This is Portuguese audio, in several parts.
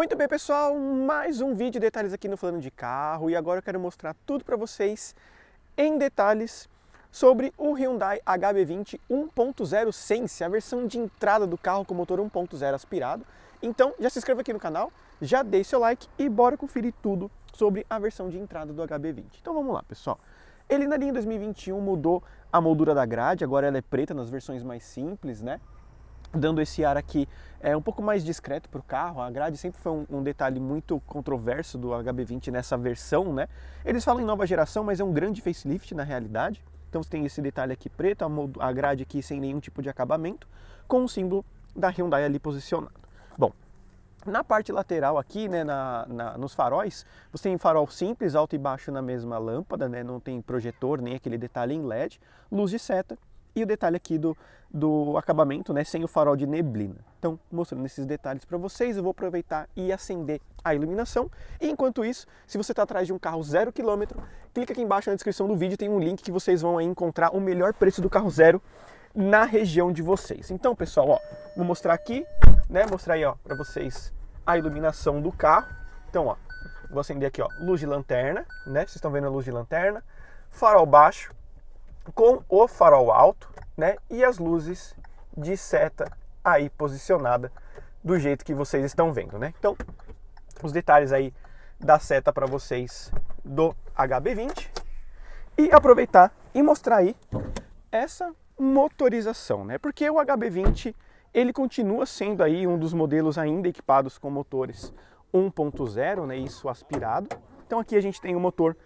Muito bem pessoal, mais um vídeo de detalhes aqui no Falando de Carro e agora eu quero mostrar tudo para vocês em detalhes sobre o Hyundai HB20 1.0 Sense, a versão de entrada do carro com motor 1.0 aspirado. Então já se inscreva aqui no canal, já deixe seu like e bora conferir tudo sobre a versão de entrada do HB20. Então vamos lá pessoal. Ele na linha 2021 mudou a moldura da grade, agora ela é preta nas versões mais simples, né? dando esse ar aqui é um pouco mais discreto para o carro. A grade sempre foi um, um, detalhe muito controverso do HB20 nessa versão, né? Eles falam em nova geração, mas é um grande facelift na realidade. Então você tem esse detalhe aqui preto, a, a grade aqui sem nenhum tipo de acabamento, com o símbolo da Hyundai ali posicionado. Bom, na parte lateral aqui, né, na, na, nos faróis, você tem farol simples, alto e baixo na mesma lâmpada, né, não tem projetor nem aquele detalhe em LED, luz de seta e o detalhe aqui do, do acabamento, né, sem o farol de neblina. Então, mostrando esses detalhes para vocês, eu vou aproveitar e acender a iluminação. E enquanto isso, se você está atrás de um carro zero quilômetro, clica aqui embaixo na descrição do vídeo, tem um link que vocês vão encontrar o melhor preço do carro zero na região de vocês. Então, pessoal, ó, vou mostrar aqui, né, mostrar aí, ó, para vocês a iluminação do carro. Então, ó, vou acender aqui, ó, luz de lanterna, né? Vocês estão vendo a luz de lanterna, farol baixo, com o farol alto né, e as luzes de seta aí posicionada do jeito que vocês estão vendo. Né? Então, os detalhes aí da seta para vocês do HB20 e aproveitar e mostrar aí essa motorização, né? Porque o HB20 ele continua sendo aí um dos modelos ainda equipados com motores 1.0, né? Isso aspirado. Então aqui a gente tem o motor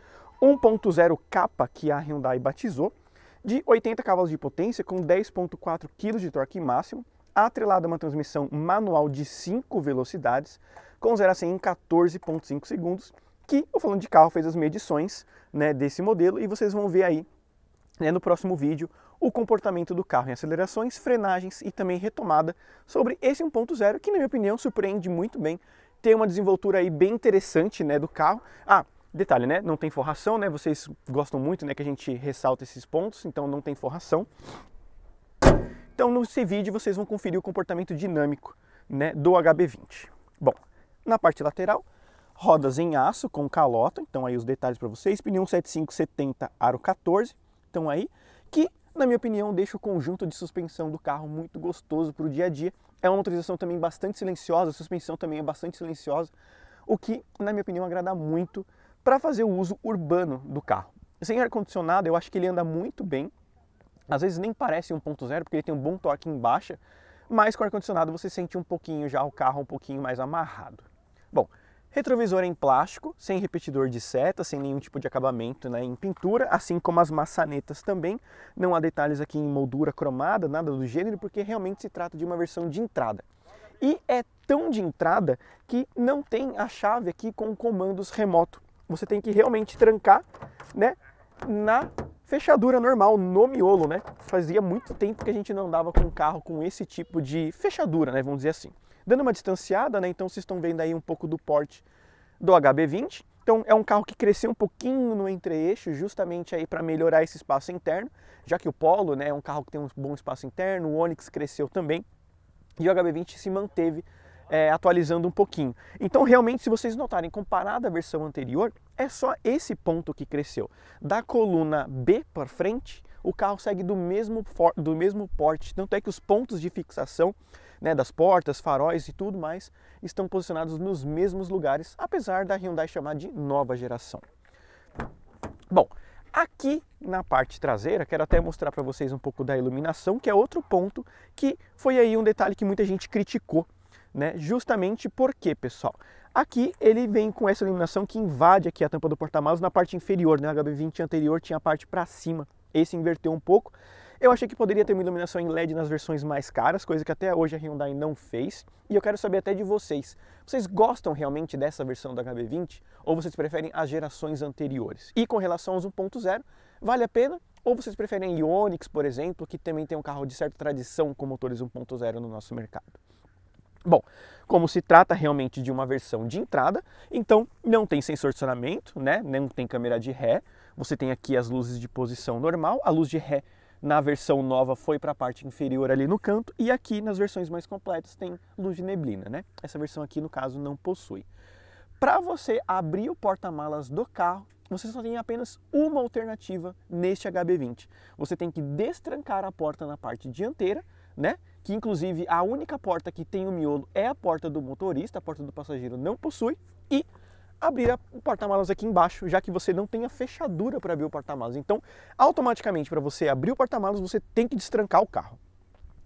1.0 capa que a Hyundai batizou de 80 cavalos de potência com 10.4 kg de torque máximo, atrelado a uma transmissão manual de 5 velocidades, com 0 a 100 em 14.5 segundos, que o Falando de Carro fez as medições né, desse modelo e vocês vão ver aí né, no próximo vídeo o comportamento do carro em acelerações, frenagens e também retomada sobre esse 1.0 que na minha opinião surpreende muito bem, tem uma desenvoltura aí bem interessante né, do carro. Ah, Detalhe, né? Não tem forração, né? Vocês gostam muito, né? Que a gente ressalta esses pontos, então não tem forração. Então, nesse vídeo, vocês vão conferir o comportamento dinâmico né, do HB20. Bom, na parte lateral, rodas em aço com calota, então aí os detalhes para vocês, pneu 175/70 aro 14, então aí, que na minha opinião deixa o conjunto de suspensão do carro muito gostoso para o dia a dia. É uma motorização também bastante silenciosa, a suspensão também é bastante silenciosa, o que na minha opinião agrada muito para fazer o uso urbano do carro. Sem ar-condicionado, eu acho que ele anda muito bem. Às vezes nem parece 1.0, porque ele tem um bom torque em baixa, mas com ar-condicionado você sente um pouquinho já o carro um pouquinho mais amarrado. Bom, retrovisor em plástico, sem repetidor de seta, sem nenhum tipo de acabamento né, em pintura, assim como as maçanetas também. Não há detalhes aqui em moldura cromada, nada do gênero, porque realmente se trata de uma versão de entrada. E é tão de entrada que não tem a chave aqui com comandos remoto. Você tem que realmente trancar, né, na fechadura normal, no miolo, né? Fazia muito tempo que a gente não andava com um carro com esse tipo de fechadura, né, vamos dizer assim. Dando uma distanciada, né, então vocês estão vendo aí um pouco do porte do HB20. Então é um carro que cresceu um pouquinho no entre-eixo, justamente aí para melhorar esse espaço interno, já que o Polo, né, é um carro que tem um bom espaço interno, o Onix cresceu também e o HB20 se manteve é, atualizando um pouquinho. Então, realmente, se vocês notarem, comparado à versão anterior, é só esse ponto que cresceu. Da coluna B para frente, o carro segue do mesmo, do mesmo porte, tanto é que os pontos de fixação né, das portas, faróis e tudo mais estão posicionados nos mesmos lugares, apesar da Hyundai chamar de nova geração. Bom, aqui na parte traseira, quero até mostrar para vocês um pouco da iluminação, que é outro ponto que foi aí um detalhe que muita gente criticou, né? Justamente porque, pessoal, Aqui ele vem com essa iluminação que invade aqui a tampa do porta-malas na parte inferior, né? O HB20 anterior tinha a parte para cima, esse inverteu um pouco. Eu achei que poderia ter uma iluminação em LED nas versões mais caras, coisa que até hoje a Hyundai não fez. E eu quero saber até de vocês. Vocês gostam realmente dessa versão da HB20 ou vocês preferem as gerações anteriores? E com relação aos 1.0, vale a pena? Ou vocês preferem iOnix, por exemplo, que também tem um carro de certa tradição com motores 1.0 no nosso mercado? Bom, como se trata realmente de uma versão de entrada, então não tem sensor de estacionamento, né? não tem câmera de ré. Você tem aqui as luzes de posição normal, a luz de ré na versão nova foi para a parte inferior ali no canto e aqui nas versões mais completas tem luz de neblina, né? Essa versão aqui no caso não possui. Para você abrir o porta-malas do carro, você só tem apenas uma alternativa neste HB20. Você tem que destrancar a porta na parte dianteira, né? que inclusive a única porta que tem o miolo é a porta do motorista, a porta do passageiro não possui, e abrir o porta-malas aqui embaixo, já que você não tem a fechadura para abrir o porta-malas. Então, automaticamente, para você abrir o porta-malas, você tem que destrancar o carro.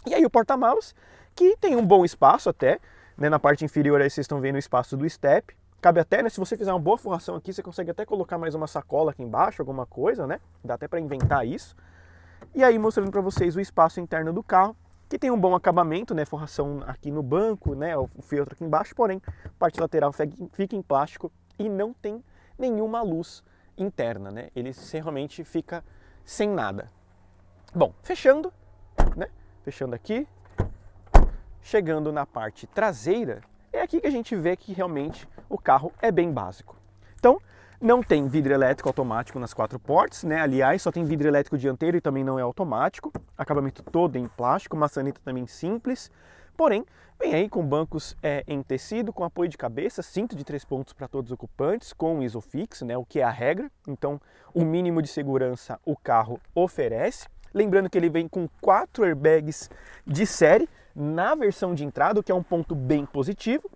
E aí o porta-malas, que tem um bom espaço até, né, na parte inferior aí vocês estão vendo o espaço do step, cabe até, né, se você fizer uma boa forração aqui, você consegue até colocar mais uma sacola aqui embaixo, alguma coisa, né, dá até para inventar isso. E aí mostrando para vocês o espaço interno do carro, que tem um bom acabamento, né, forração aqui no banco, né, o filtro aqui embaixo, porém parte lateral fica em plástico e não tem nenhuma luz interna, né, ele realmente fica sem nada. Bom, fechando, né, fechando aqui, chegando na parte traseira, é aqui que a gente vê que realmente o carro é bem básico. Então, não tem vidro elétrico automático nas quatro portas, né? Aliás, só tem vidro elétrico dianteiro e também não é automático. Acabamento todo em plástico, maçaneta também simples. Porém, vem aí com bancos é, em tecido, com apoio de cabeça, cinto de três pontos para todos os ocupantes, com isofix, né? O que é a regra. Então, o mínimo de segurança o carro oferece. Lembrando que ele vem com quatro airbags de série na versão de entrada, o que é um ponto bem positivo.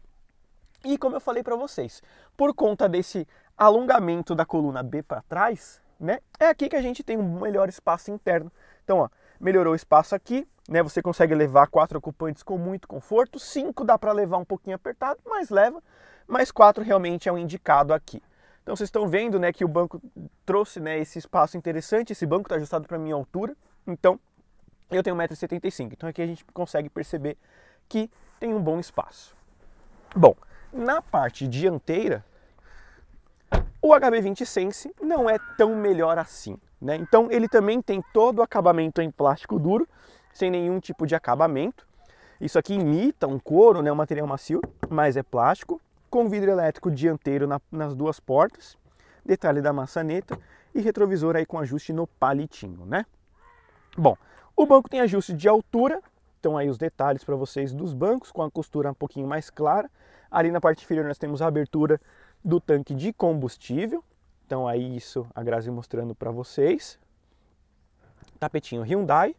E como eu falei para vocês, por conta desse alongamento da coluna B para trás, né? É aqui que a gente tem um melhor espaço interno. Então, ó, melhorou o espaço aqui, né? Você consegue levar quatro ocupantes com muito conforto, cinco dá para levar um pouquinho apertado, mas leva, mas quatro realmente é o um indicado aqui. Então vocês estão vendo, né, que o banco trouxe, né, esse espaço interessante, esse banco está ajustado para minha altura. Então, eu tenho 1,75m. Então aqui a gente consegue perceber que tem um bom espaço. Bom, na parte dianteira, o HB20 Sense não é tão melhor assim, né? Então ele também tem todo o acabamento em plástico duro, sem nenhum tipo de acabamento. Isso aqui imita um couro, né, um material macio, mas é plástico, com vidro elétrico dianteiro na, nas duas portas, detalhe da maçaneta e retrovisor aí com ajuste no palitinho, né? Bom, o banco tem ajuste de altura, então aí os detalhes para vocês dos bancos, com a costura um pouquinho mais clara. Ali na parte inferior nós temos a abertura do tanque de combustível. Então aí isso a Grazi mostrando para vocês. Tapetinho Hyundai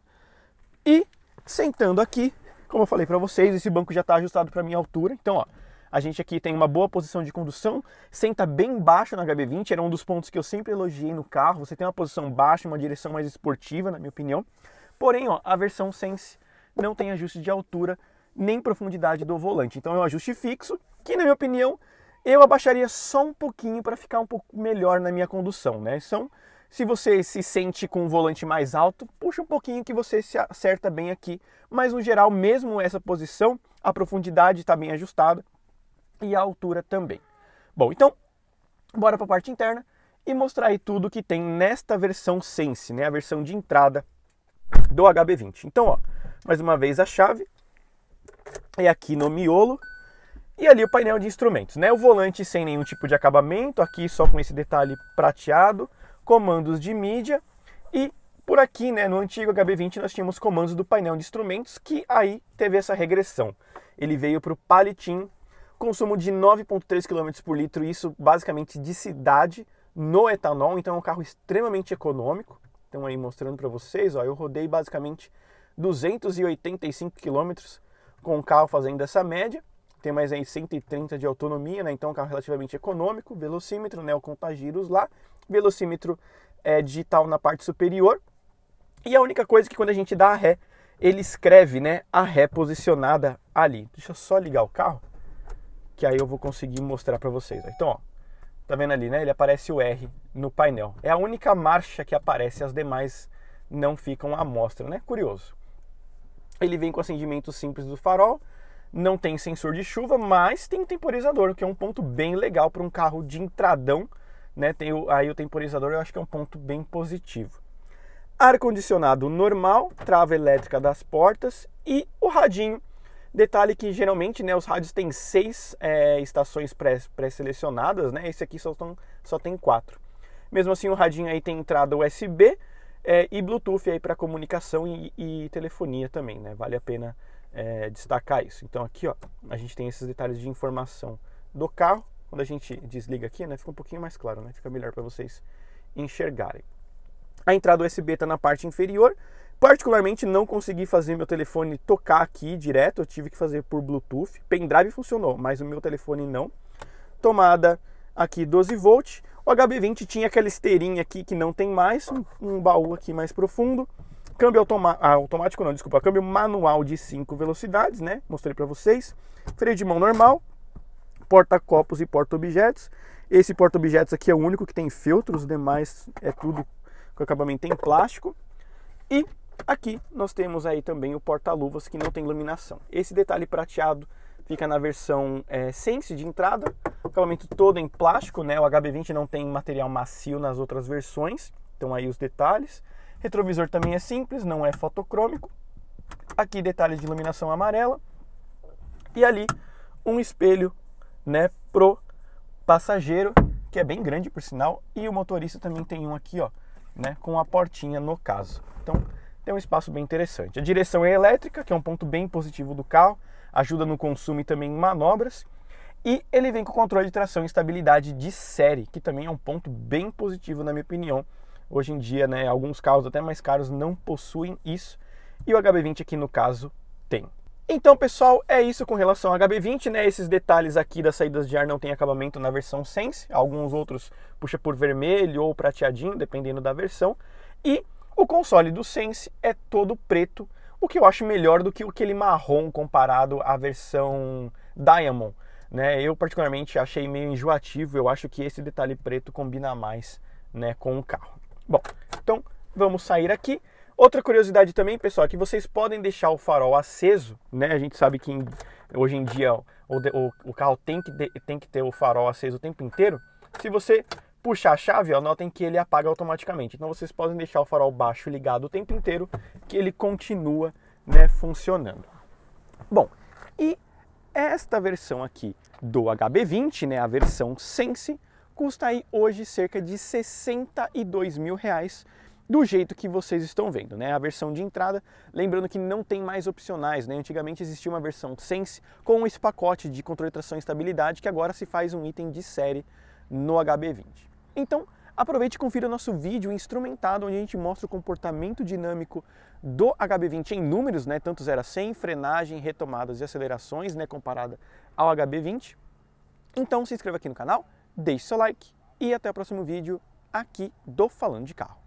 e sentando aqui, como eu falei para vocês, esse banco já está ajustado para minha altura. Então, ó, a gente aqui tem uma boa posição de condução, senta bem baixo na HB20, era um dos pontos que eu sempre elogiei no carro. Você tem uma posição baixa, uma direção mais esportiva, na minha opinião. Porém, ó, a versão Sense não tem ajuste de altura nem profundidade do volante. Então é um ajuste fixo, que na minha opinião eu abaixaria só um pouquinho para ficar um pouco melhor na minha condução, né? Então, se você se sente com o volante mais alto, puxa um pouquinho que você se acerta bem aqui, mas no geral, mesmo essa posição, a profundidade está bem ajustada e a altura também. Bom, então, bora para a parte interna e mostrar aí tudo que tem nesta versão Sense, né? A versão de entrada do HB20. Então, ó, mais uma vez a chave é aqui no miolo e ali o painel de instrumentos, né? O volante sem nenhum tipo de acabamento, aqui só com esse detalhe prateado, comandos de mídia e por aqui, né, no antigo HB20 nós tínhamos comandos do painel de instrumentos que aí teve essa regressão. Ele veio para o Palitin, consumo de 9,3 km por litro, isso basicamente de cidade no etanol, então é um carro extremamente econômico. Então aí mostrando para vocês, ó, eu rodei basicamente 285 km com o carro fazendo essa média tem mais aí 130 de autonomia, né? Então é um carro relativamente econômico, velocímetro, né? O contagiros lá, velocímetro é, digital na parte superior. E a única coisa é que quando a gente dá a ré, ele escreve, né, a ré posicionada ali. Deixa eu só ligar o carro, que aí eu vou conseguir mostrar para vocês. Então, ó, tá vendo ali, né? Ele aparece o R no painel. É a única marcha que aparece, as demais não ficam à mostra, né? Curioso. Ele vem com acendimento simples do farol, não tem sensor de chuva, mas tem um temporizador, que é um ponto bem legal para um carro de entradão, né? Tem o, aí o temporizador eu acho que é um ponto bem positivo. Ar-condicionado normal, trava elétrica das portas e o radinho. Detalhe que geralmente né, os rádios têm seis é, estações pré-selecionadas, pré né? Esse aqui só, tão, só tem quatro. Mesmo assim, o radinho aí tem entrada USB é, e Bluetooth aí para comunicação e, e telefonia também, né? Vale a pena é, destacar isso. Então aqui ó, a gente tem esses detalhes de informação do carro. Quando a gente desliga aqui, né, fica um pouquinho mais claro, né, fica melhor para vocês enxergarem. A entrada USB está na parte inferior. Particularmente não consegui fazer meu telefone tocar aqui direto, eu tive que fazer por Bluetooth. Pendrive funcionou, mas o meu telefone não. Tomada aqui 12 volt. O HB20 tinha aquela esteirinha aqui que não tem mais, um, um baú aqui mais profundo. Câmbio automa ah, automático não, desculpa, câmbio manual de 5 velocidades, né? Mostrei para vocês. Freio de mão normal, porta-copos e porta-objetos. Esse porta-objetos aqui é o único que tem filtros, os demais é tudo com acabamento em plástico. E aqui nós temos aí também o porta-luvas que não tem iluminação. Esse detalhe prateado fica na versão é, Sense de entrada, acabamento todo em plástico, né? O HB20 não tem material macio nas outras versões, então aí os detalhes. Retrovisor também é simples, não é fotocrômico. Aqui detalhes de iluminação amarela. E ali um espelho, né, pro passageiro, que é bem grande por sinal, e o motorista também tem um aqui, ó, né, com a portinha no caso. Então, tem um espaço bem interessante. A direção é elétrica, que é um ponto bem positivo do carro, ajuda no consumo e também em manobras. E ele vem com controle de tração e estabilidade de série, que também é um ponto bem positivo na minha opinião Hoje em dia, né, alguns carros até mais caros não possuem isso e o HB20 aqui no caso tem. Então, pessoal, é isso com relação ao HB20, né? Esses detalhes aqui das saídas de ar não tem acabamento na versão Sense, alguns outros puxa por vermelho ou prateadinho, dependendo da versão. E o console do Sense é todo preto, o que eu acho melhor do que aquele marrom comparado à versão Diamond, né? Eu particularmente achei meio enjoativo, eu acho que esse detalhe preto combina mais, né, com o carro. Bom, então vamos sair aqui. Outra curiosidade também, pessoal, é que vocês podem deixar o farol aceso, né? A gente sabe que em, hoje em dia o, o, o carro tem que, de, tem que ter o farol aceso o tempo inteiro. Se você puxar a chave, ó, notem que ele apaga automaticamente. Então vocês podem deixar o farol baixo ligado o tempo inteiro, que ele continua né, funcionando. Bom, e esta versão aqui do HB20, né, a versão Sense, custa aí hoje cerca de 62 mil reais do jeito que vocês estão vendo, né? A versão de entrada, lembrando que não tem mais opcionais, né? Antigamente existia uma versão Sense com esse pacote de controle de tração e estabilidade que agora se faz um item de série no HB20. Então, aproveite e confira o nosso vídeo instrumentado onde a gente mostra o comportamento dinâmico do HB20 em números, né? Tanto 0 a 100, frenagem, retomadas e acelerações, né, comparada ao HB20. Então, se inscreva aqui no canal, deixe seu like e até o próximo vídeo aqui do Falando de Carro.